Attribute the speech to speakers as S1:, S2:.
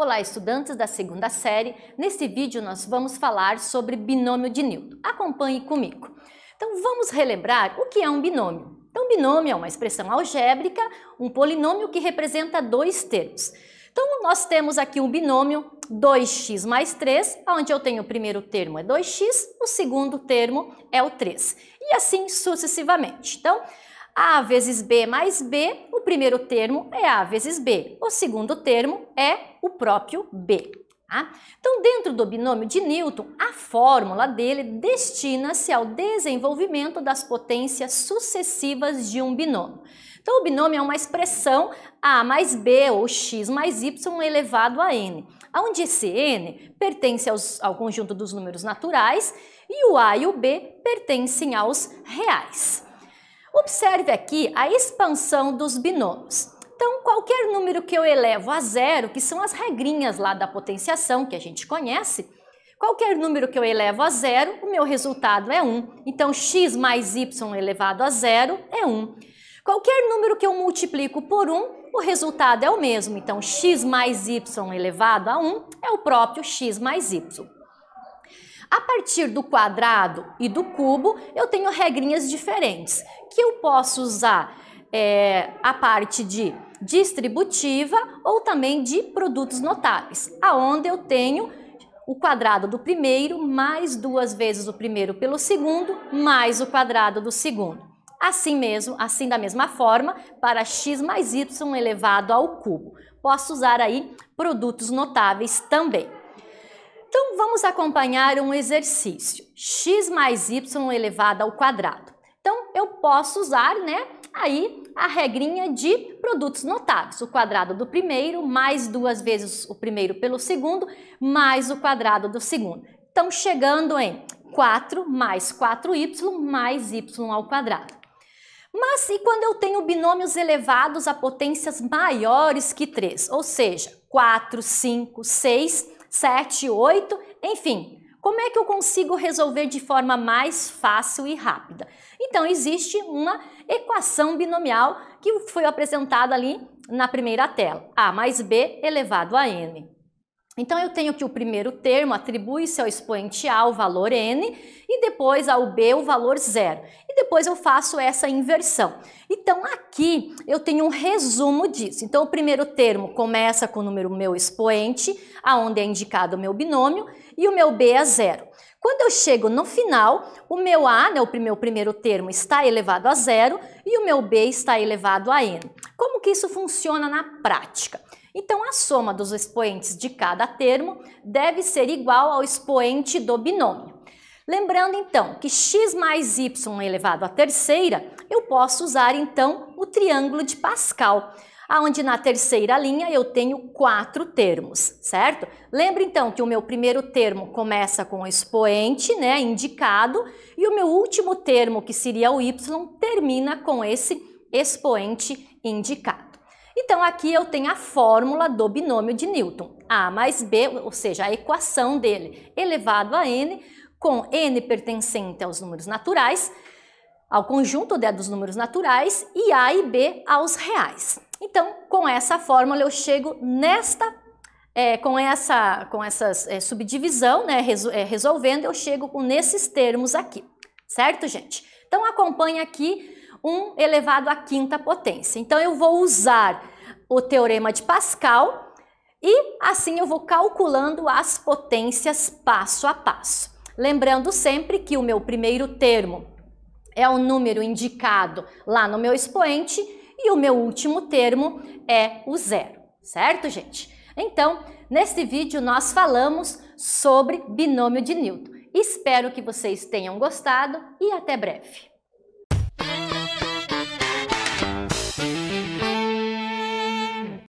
S1: Olá, estudantes da segunda série. Neste vídeo nós vamos falar sobre binômio de Newton. Acompanhe comigo. Então vamos relembrar o que é um binômio. Então binômio é uma expressão algébrica, um polinômio que representa dois termos. Então nós temos aqui um binômio 2x mais 3, onde eu tenho o primeiro termo é 2x, o segundo termo é o 3. E assim sucessivamente. Então, a vezes B mais B, o primeiro termo é A vezes B, o segundo termo é o próprio B. Tá? Então, dentro do binômio de Newton, a fórmula dele destina-se ao desenvolvimento das potências sucessivas de um binômio. Então, o binômio é uma expressão A mais B ou X mais Y elevado a N, onde esse N pertence aos, ao conjunto dos números naturais e o A e o B pertencem aos reais. Observe aqui a expansão dos binômios. Então, qualquer número que eu elevo a zero, que são as regrinhas lá da potenciação que a gente conhece, qualquer número que eu elevo a zero, o meu resultado é 1. Então, x mais y elevado a zero é 1. Qualquer número que eu multiplico por 1, o resultado é o mesmo. Então, x mais y elevado a 1 é o próprio x mais y. A partir do quadrado e do cubo, eu tenho regrinhas diferentes, que eu posso usar é, a parte de distributiva ou também de produtos notáveis, aonde eu tenho o quadrado do primeiro mais duas vezes o primeiro pelo segundo mais o quadrado do segundo. Assim mesmo, assim da mesma forma, para x mais y elevado ao cubo. Posso usar aí produtos notáveis também vamos acompanhar um exercício. x mais y elevado ao quadrado. Então, eu posso usar, né, aí a regrinha de produtos notáveis. O quadrado do primeiro, mais duas vezes o primeiro pelo segundo, mais o quadrado do segundo. Então, chegando em 4 mais 4y mais y ao quadrado. Mas e quando eu tenho binômios elevados a potências maiores que 3? Ou seja, 4, 5, 6 7, 8, enfim. Como é que eu consigo resolver de forma mais fácil e rápida? Então, existe uma equação binomial que foi apresentada ali na primeira tela. A mais B elevado a N. Então, eu tenho que o primeiro termo atribui-se ao expoente A o valor n e depois ao B o valor zero. E depois eu faço essa inversão. Então, aqui eu tenho um resumo disso. Então, o primeiro termo começa com o número meu expoente, aonde é indicado o meu binômio, e o meu B é zero. Quando eu chego no final, o meu A, né, o meu primeiro termo, está elevado a zero e o meu B está elevado a n. Como que isso funciona na prática? Então, a soma dos expoentes de cada termo deve ser igual ao expoente do binômio. Lembrando, então, que x mais y elevado à terceira, eu posso usar, então, o triângulo de Pascal, onde na terceira linha eu tenho quatro termos, certo? Lembra, então, que o meu primeiro termo começa com o expoente, né, indicado, e o meu último termo, que seria o y, termina com esse expoente indicado. Então aqui eu tenho a fórmula do binômio de Newton, A mais B, ou seja, a equação dele, elevado a N, com N pertencente aos números naturais, ao conjunto de, dos números naturais, e A e B aos reais. Então, com essa fórmula eu chego nesta, é, com essa com essas, é, subdivisão, né, é, resolvendo, eu chego com nesses termos aqui, certo, gente? Então acompanha aqui 1 elevado à quinta potência. Então eu vou usar o teorema de Pascal e assim eu vou calculando as potências passo a passo. Lembrando sempre que o meu primeiro termo é o número indicado lá no meu expoente e o meu último termo é o zero, certo, gente? Então, neste vídeo nós falamos sobre binômio de Newton. Espero que vocês tenham gostado e até breve. Thank you.